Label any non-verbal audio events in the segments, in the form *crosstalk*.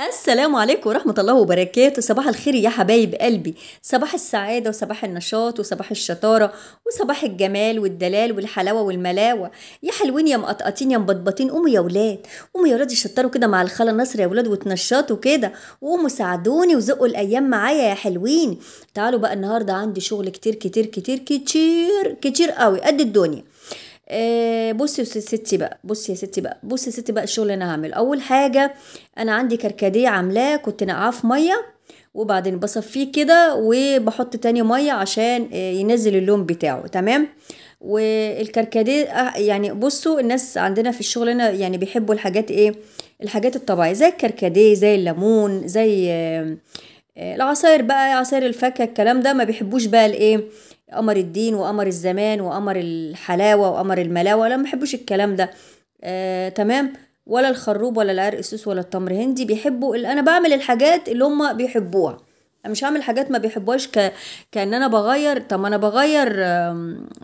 السلام عليكم ورحمة الله وبركاته صباح الخير يا حبايب قلبي صباح السعادة وصباح النشاط وصباح الشطارة وصباح الجمال والدلال والحلاوة والملاوة يا حلوين يا مقطقطين يا مبطبطين قوموا يا ولاد قوموا يا ولاد يشطروا كده مع الخالة نصر يا ولاد وتنشطوا كده وقوموا ساعدوني وزقوا الأيام معايا يا حلوين تعالوا بقى النهاردة عندي شغل كتير كتير كتير كتير كتير قوي قد الدنيا آه بصي يا ستي بقى بصي يا ستي بقى بصي يا ستي بقى الشغل اللي انا هعمله اول حاجه انا عندي كركديه عاملاه كنت نقعاه في ميه وبعدين بصفيه كده وبحط تاني ميه عشان آه، ينزل اللون بتاعه تمام والكركديه آه، يعني بصوا الناس عندنا في الشغل هنا يعني بيحبوا الحاجات ايه الحاجات الطبيعيه زي الكركديه زي الليمون زي آه، آه، العصاير بقى عصاير الفاكهه الكلام ده ما بيحبوش بقى الايه قمر الدين وقمر الزمان وقمر الحلاوه وقمر الملاوه لا ما بيحبوش الكلام ده آه تمام ولا الخروب ولا العرق السوس ولا التمر هندي بيحبوا انا بعمل الحاجات اللي هم بيحبوها مش هعمل حاجات ما بيحبوهاش ك... كان انا بغير طب انا بغير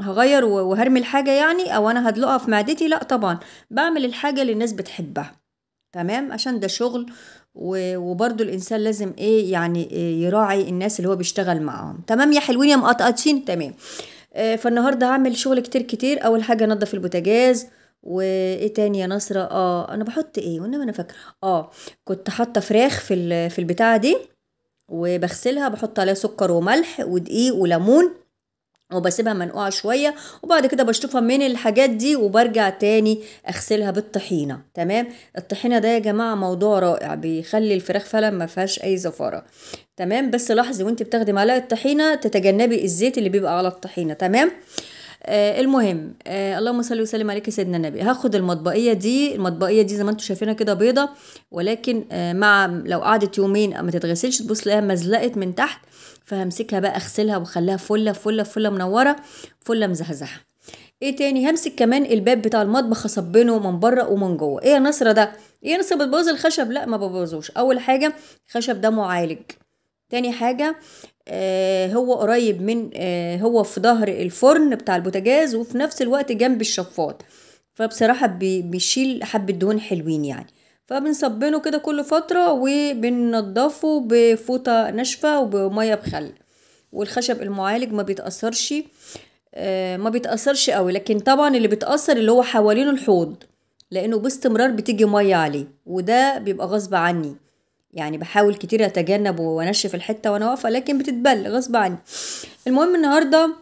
هغير وهرمي الحاجه يعني او انا هدلقها في معدتي لا طبعا بعمل الحاجه اللي الناس بتحبها تمام عشان ده شغل وبرده الانسان لازم ايه يعني إيه يراعي الناس اللي هو بيشتغل معاهم تمام يا حلوين يا مقطقطين تمام آه، فالنهارده هعمل شغل كتير كتير اول حاجه انضف البوتاجاز وايه تاني يا نصره اه انا بحط ايه وانما انا فاكره اه كنت حاطه فراخ في في البتاعه دي وبغسلها بحط عليها سكر وملح ودقيق وليمون وبسيبها منقوعة شوية وبعد كده بشطفها من الحاجات دي وبرجع تاني اغسلها بالطحينة تمام الطحينة ده يا جماعة موضوع رائع بيخلي الفراخ فعلا ما فيهاش اي زفارة تمام بس لاحظي وانت بتاخدي معلقة طحينة تتجنبي الزيت اللي بيبقى على الطحينة تمام آه المهم آه اللهم صل وسلم عليك سيدنا النبي هاخد المطبقيه دي المطبقيه دي زي ما انتم شايفينها كده بيضه ولكن آه مع لو قعدت يومين ما تتغسلش تبص تلاقيها مزلقت من تحت فهمسكها بقى اغسلها واخليها فله فله فله منوره فله مزحزحه ايه تاني همسك كمان الباب بتاع المطبخ اصبنه من بره ومن جوه ايه يا نصره ده ايه يا نصره بتبوظ الخشب لا ما ببوظوش اول حاجه الخشب ده معالج تاني حاجة آه، هو قريب من آه، هو في ظهر الفرن بتاع البوتاجاز وفي نفس الوقت جنب الشفاط فبصراحه بيشيل حبه دهون حلوين يعني فبنصبنه كده كل فتره وبننضفه بفوطه ناشفه وبميه بخل والخشب المعالج ما بيتاثرش آه، ما بيتاثرش قوي لكن طبعا اللي بيتاثر اللي هو حوالينه الحوض لانه باستمرار بتيجي ميه عليه وده بيبقى غصب عني يعني بحاول كتير اتجنب وانشف الحته وانا واقفه لكن بتتبل غصب عني المهم النهارده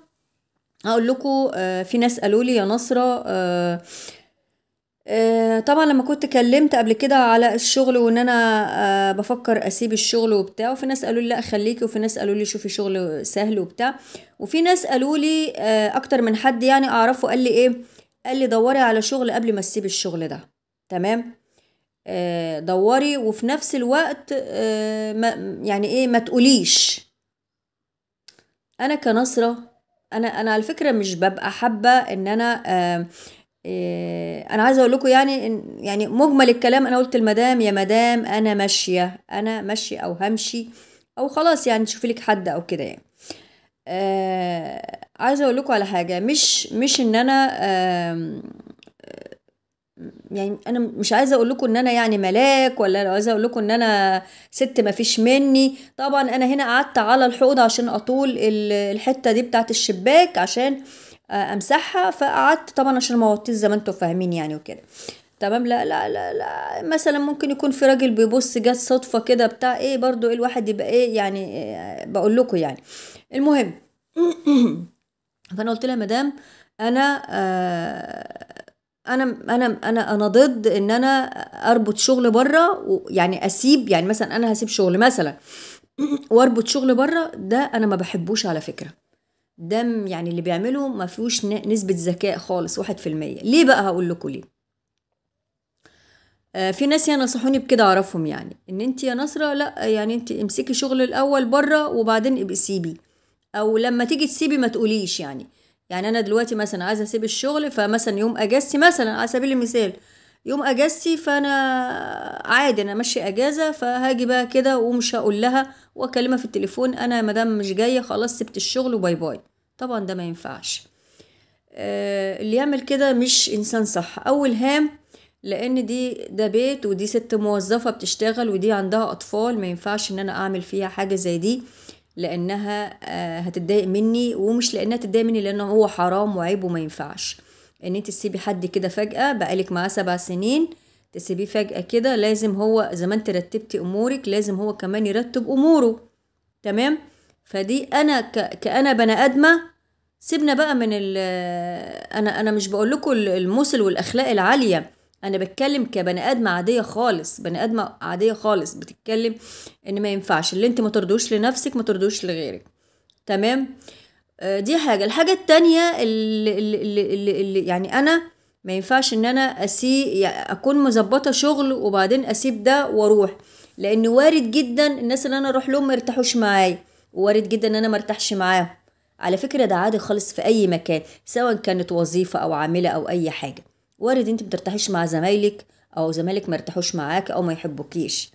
هقول لكم آه، في ناس قالوا لي يا نصره آه، آه، طبعا لما كنت كلمت قبل كده على الشغل وان انا بفكر اسيب الشغل وبتاع وفي ناس قالوا لي لا خليكي وفي ناس قالوا لي شوفي شغل سهل وبتاع وفي ناس قالوا لي اكتر من حد يعني اعرفه قال لي ايه قال لي دوري على شغل قبل ما تسيب الشغل ده تمام آه، دوري وفي نفس الوقت آه، ما يعني ايه ما تقوليش انا كنصره انا انا على فكره مش ببقى حابه ان انا آه، انا عايزه اقول لكم يعني يعني مجمل الكلام انا قلت المدام يا مدام انا ماشيه انا ماشي او همشي او خلاص يعني تشوفي لك حد او كده يعني آه عايزه اقول لكم على حاجه مش مش ان انا آه يعني انا مش عايزه اقول لكم ان انا يعني ملاك ولا انا عايزه اقول لكم ان انا ست ما فيش مني طبعا انا هنا قعدت على الحوض عشان اطول الحته دي بتاعه الشباك عشان امسحها فقعدت طبعا عشان ما زي ما انتم فاهمين يعني وكده تمام لا لا لا لا مثلا ممكن يكون في راجل بيبص جت صدفه كده بتاع ايه برضو ايه الواحد يبقى ايه يعني آه، بقول لكم يعني المهم *clears throat* فانا قلت لها مدام انا آه انا انا انا انا ضد ان انا اربط شغل بره يعني اسيب يعني مثلا انا هسيب شغل مثلا واربط شغل بره ده انا ما بحبوش على فكره ده يعني اللي بيعمله ما فيهوش نسبه ذكاء خالص واحد في المية ليه بقى هقول لكم ليه آه، في ناس يعني نصحوني بكده اعرفهم يعني ان انت يا نصره لا يعني انت امسكي شغل الاول بره وبعدين ابقي سيبي او لما تيجي تسيبي ما تقوليش يعني يعني انا دلوقتي مثلا عايزه اسيب الشغل فمثلا يوم اجازتي مثلا على سبيل المثال يوم اجازتي فانا عادي انا ماشي اجازه فهاجي بقى كده ومش هقول لها واكلمها في التليفون انا مدام مش جايه خلاص سبت الشغل وباي باي طبعا ده ما ينفعش آه، اللي يعمل كده مش انسان صح اول هام لان دي ده بيت ودي ست موظفه بتشتغل ودي عندها اطفال ما ينفعش ان انا اعمل فيها حاجه زي دي لانها آه، هتتضايق مني ومش لانها تتضايق مني لان هو حرام وعيب وما ينفعش ان انت تسيبي حد كده فجاه بقالك معاه سبع سنين تسيبيه فجاه كده لازم هو زي ما انت رتبتي امورك لازم هو كمان يرتب اموره تمام فدي انا ك... كأنا بني ادمه سيبنا بقى من ال... آه، انا انا مش بقول لكم المثل والاخلاق العاليه انا بتكلم كبني ادمه عاديه خالص بني ادمه عاديه خالص بتتكلم ان ما ينفعش اللي انت ما ترضوش لنفسك ما ترضوش لغيرك تمام آه، دي حاجه الحاجه التانية اللي, اللي, اللي, اللي يعني انا ما ينفعش ان انا اسي يعني اكون مظبطه شغل وبعدين اسيب ده واروح لان وارد جدا الناس اللي انا اروح لهم ما يرتاحوش معايا ووارد جدا ان انا ما ارتاحش معاهم على فكره ده عادي خالص في اي مكان سواء كانت وظيفه او عامله او اي حاجه وارد انت بترتاحيش مع زمايلك او زمايلك ما يرتاحوش معاك او ما يحبوكيش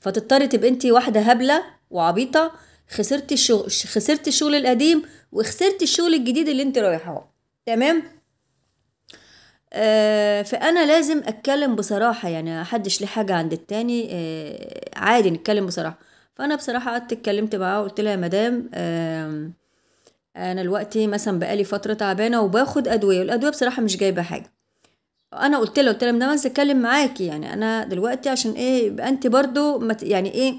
فتضطري تبقي انت واحده هبله وعبيطه خسرتي الشغل خسرتي الشغل القديم وخسرتي الشغل الجديد اللي انت رايحاه تمام آه فانا لازم اتكلم بصراحه يعني محدش ليه حاجه عند التاني آه عادي نتكلم بصراحه فانا بصراحه قعدت اتكلمت معاها وقلت لها يا مدام آه انا دلوقتي مثلا بقالي فتره تعبانه وباخد ادويه والادويه بصراحه مش جايبه حاجه انا قلت له قلت له ده اتكلم معاكي يعني انا دلوقتي عشان ايه يبقى انت برضو يعني ايه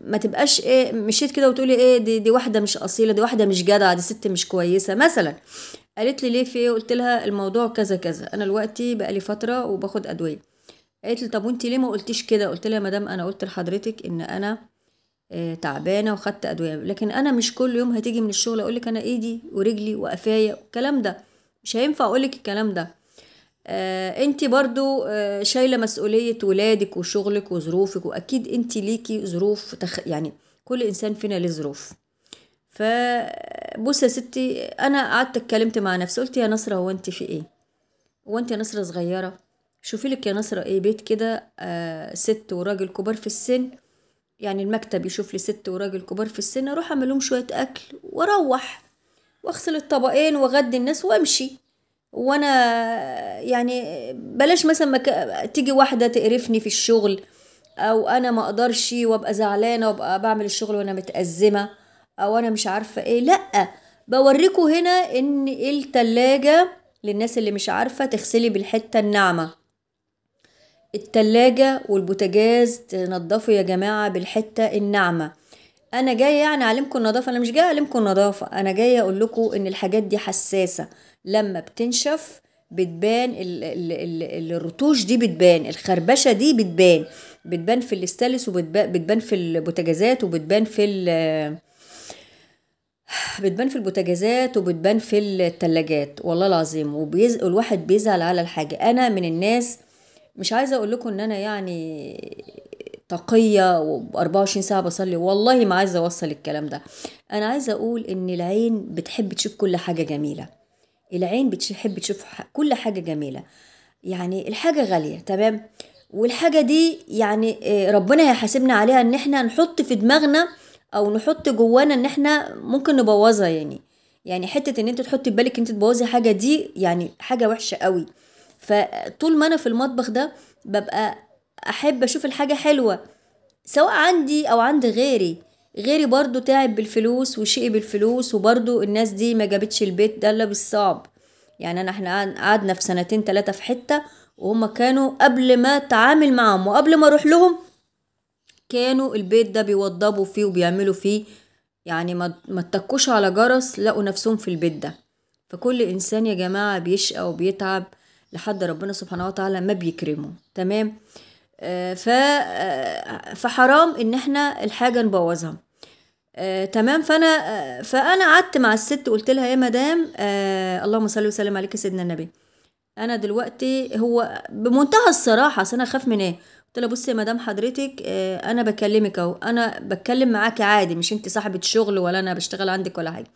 ما تبقاش ايه مشيت كده وتقولي ايه دي دي واحده مش اصيله دي واحده مش جدعه دي ست مش كويسه مثلا قالت لي ليه في ايه قلت لها الموضوع كذا كذا انا دلوقتي بقالي فتره وباخد ادويه قالت لي طب وانت ليه ما قلتيش كده قلت لها مدام انا قلت لحضرتك ان انا إيه تعبانه وخدت ادويه لكن انا مش كل يوم هتيجي من الشغل اقول لك انا ايدي ورجلي وقفايا والكلام ده مش هينفع اقول لك الكلام ده آه، انت برضو آه، شايله مسؤوليه ولادك وشغلك وظروفك واكيد انت ليكي ظروف تخ... يعني كل انسان فينا له ظروف بصي يا ستي انا قعدت اتكلمت مع نفسي قلت يا نصره هو انت في ايه هو انت يا نصره صغيره شوفي لك يا نصره ايه بيت كده آه، ست وراجل كبار في السن يعني المكتب يشوف لي ست وراجل كبار في السن اروح اعمل لهم شويه اكل واروح واغسل الطبقين واغدي الناس وامشي وانا يعني بلاش مثلا مك... تيجي واحده تقرفني في الشغل او انا ما اقدرش وابقى زعلانه وابقى بعمل الشغل وانا متازمه او انا مش عارفه ايه لا بوريكم هنا ان إيه التلاجة للناس اللي مش عارفه تغسلي بالحته الناعمه التلاجة والبوتاجاز تنضفوا يا جماعه بالحته الناعمه انا جايه يعني اعلمكم النظافه انا مش جايه اعلمكم النظافه انا جايه اقول لكم ان الحاجات دي حساسه لما بتنشف بتبان الرتوش دي بتبان الخربشه دي بتبان بتبان في الاستالس وبتبان في البوتاجازات وبتبان في *sighs* بتبان في البوتاجازات وبتبان في التلاجات والله العظيم والواحد الواحد بيزعل على الحاجة أنا من الناس مش عايزة أقول لكم إن أنا يعني تقية و24 ساعة بصلي والله ما عايزة أوصل الكلام ده أنا عايزة أقول إن العين بتحب تشوف كل حاجة جميلة العين بتحب تشوف كل حاجة جميلة يعني الحاجة غالية تمام والحاجة دي يعني آه، ربنا هيحاسبنا عليها ان احنا نحط في دماغنا او نحط جوانا ان احنا ممكن نبوظها يعني يعني حتة ان انت تحطي في بالك انت تبوظي حاجة دي يعني حاجة وحشة قوي فطول ما انا في المطبخ ده ببقى احب اشوف الحاجة حلوة سواء عندي او عند غيري غيري برضو تعب بالفلوس وشقي بالفلوس وبرضو الناس دي ما جابتش البيت ده الا بالصعب يعني انا احنا قعدنا في سنتين تلاتة في حتة وهم كانوا قبل ما اتعامل معاهم وقبل ما اروح لهم كانوا البيت ده بيوضبوا فيه وبيعملوا فيه يعني ما اتكوش على جرس لقوا نفسهم في البيت ده فكل انسان يا جماعه بيشقى وبيتعب لحد ربنا سبحانه وتعالى ما بيكرمه تمام آه، ف آه، فحرام ان احنا الحاجه نبوظها آه، تمام فانا آه، فانا قعدت مع الست قلت لها يا مدام آه، اللهم صل وسلم عليك سيدنا النبي انا دلوقتي هو بمنتهى الصراحه انا اخاف من ايه قلت لها بصي يا مدام حضرتك آه، انا بكلمك اهو انا بتكلم معاك عادي مش انت صاحبه شغل ولا انا بشتغل عندك ولا حاجه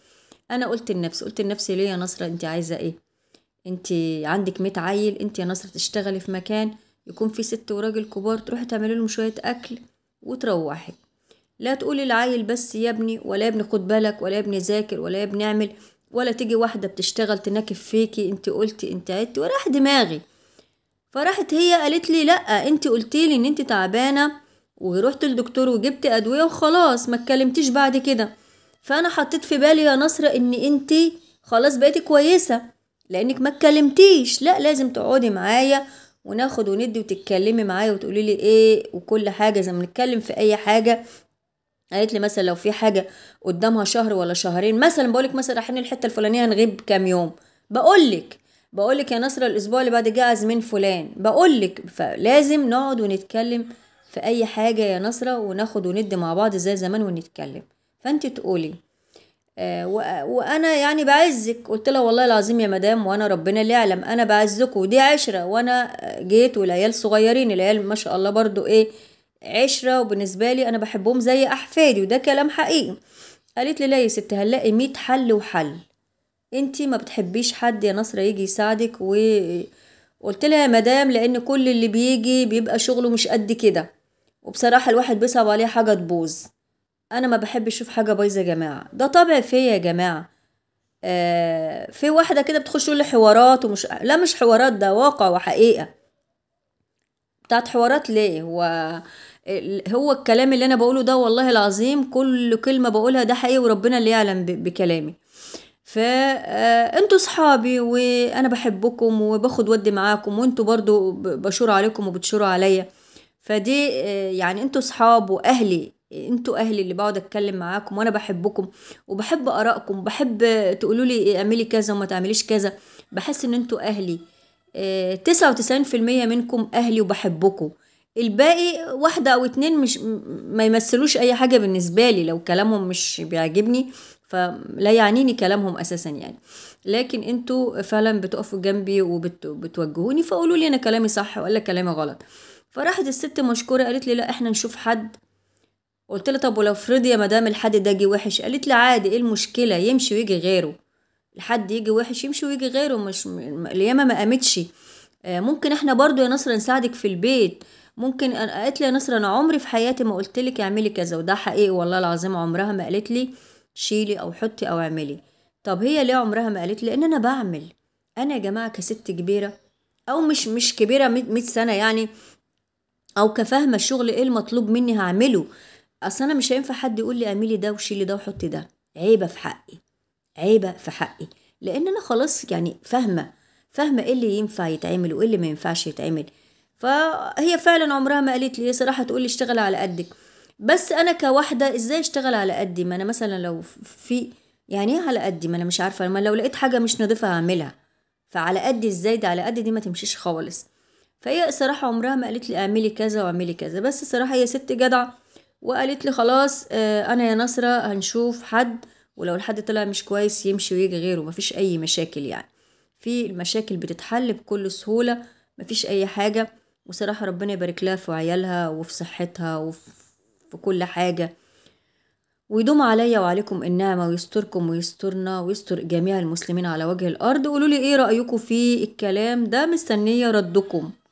انا قلت لنفسي قلت لنفسي ليه يا نصره انت عايزه ايه انت عندك 100 عيل انت يا نصره تشتغلي في مكان آه، يكون في ست وراجل كبار تروحي تعملي لهم شويه اكل وتروحي لا تقولي العيل بس يا ابني ولا يا ابني خد بالك ولا يا ابني ذاكر ولا يا ابني اعمل ولا تيجي واحده بتشتغل تناكف فيكي انت قلتي انت عدتي وراح دماغي فراحت هي قالت لي لا انت قلتي لي ان انت تعبانه ورحت للدكتور وجبت ادويه وخلاص ما اتكلمتيش بعد كده فانا حطيت في بالي يا نصره ان انت خلاص بقيتي كويسه لانك ما اتكلمتيش لا لازم تقعدي معايا وناخد وندي وتتكلمي معايا وتقولي لي ايه وكل حاجه زي ما نتكلم في اي حاجه قالت لي مثلا لو في حاجه قدامها شهر ولا شهرين مثلا بقولك مثلا رايحين الحته الفلانيه هنغيب كام يوم بقولك بقولك يا نصر الاسبوع اللي بعد جاز من فلان بقولك فلازم نقعد ونتكلم في اي حاجه يا نصره وناخد وندي مع بعض زي زمان ونتكلم فانت تقولي آه، وانا يعني بعزك قلت لها والله العظيم يا مدام وانا ربنا اللي يعلم انا بعزك ودي عشره وانا جيت والعيال صغيرين العيال ما شاء الله برضو ايه عشره وبالنسبه لي انا بحبهم زي احفادي وده كلام حقيقي قالت لي لا يا ست هنلاقي ميت حل وحل انتي ما بتحبيش حد يا نصرة يجي يساعدك و قلت لها يا مدام لان كل اللي بيجي بيبقى شغله مش قد كده وبصراحة الواحد بيصعب عليه حاجة تبوظ انا ما بحب اشوف حاجه بايظه يا جماعه ده طبع فيا يا جماعه آه في واحده كده بتخش تقول حوارات ومش لا مش حوارات ده واقع وحقيقه بتاعت حوارات ليه هو هو الكلام اللي انا بقوله ده والله العظيم كل كلمه بقولها ده حقيقي وربنا اللي يعلم بكلامي فانتوا آه، صحابي وانا بحبكم وباخد ودي معاكم وانتوا برضو بشور عليكم وبتشوروا عليا فدي آه، يعني انتوا صحاب واهلي انتوا اهلي اللي بقعد اتكلم معاكم وانا بحبكم وبحب ارائكم بحب تقولوا لي اعملي كذا وما تعمليش كذا بحس ان انتوا اهلي آه، تسعة وتسعين في المية منكم اهلي وبحبكم الباقي واحدة او اتنين مش ما يمثلوش اي حاجة بالنسبة لي لو كلامهم مش بيعجبني فلا يعنيني كلامهم اساسا يعني لكن انتوا فعلا بتقفوا جنبي وبتوجهوني فقولوا لي انا كلامي صح ولا كلامي غلط فراحت الست مشكوره قالت لي لا احنا نشوف حد قلت له طب ولو فرض يا مدام الحد ده جه وحش قالت لي عادي ايه المشكله يمشي ويجي غيره الحد يجي وحش يمشي ويجي غيره مش الياما ما قامتش آه، ممكن احنا برضو يا نصر نساعدك في البيت ممكن قالت لي يا نصر انا عمري في حياتي ما قلت لك اعملي كذا وده حقيقي والله العظيم عمرها ما قالت لي شيلي او حطي او اعملي طب هي ليه عمرها ما قالت لي لان انا بعمل انا يا جماعه كست كبيره او مش مش كبيره 100 سنه يعني او كفاهمه الشغل ايه المطلوب مني هعمله اصل انا مش هينفع حد يقول لي اعملي ده وشيلي ده وحطي ده عيبه في حقي عيبه في حقي لان انا خلاص يعني فاهمه فاهمه ايه اللي ينفع يتعمل وايه اللي ما ينفعش يتعمل فهي فعلا عمرها ما قالت لي صراحه تقول لي اشتغل على قدك بس انا كواحده ازاي اشتغل على قدي ما انا مثلا لو في يعني ايه على قدي ما انا مش عارفه ما لو لقيت حاجه مش نظيفه هعملها فعلى قدي ازاي ده على قدي دي ما تمشيش خالص فهي صراحه عمرها ما قالت لي اعملي كذا واعملي كذا بس صراحه هي ست جدعه وقالت لي خلاص آه، انا يا نصرة هنشوف حد ولو الحد طلع مش كويس يمشي ويجي غيره مفيش اي مشاكل يعني في المشاكل بتتحل بكل سهولة مفيش اي حاجة وصراحة ربنا يبارك لها في عيالها وفي صحتها وفي كل حاجة ويدوم عليا وعليكم النعمة ويستركم ويسترنا ويستر جميع المسلمين على وجه الأرض قولوا لي إيه رأيكم في الكلام ده مستنية ردكم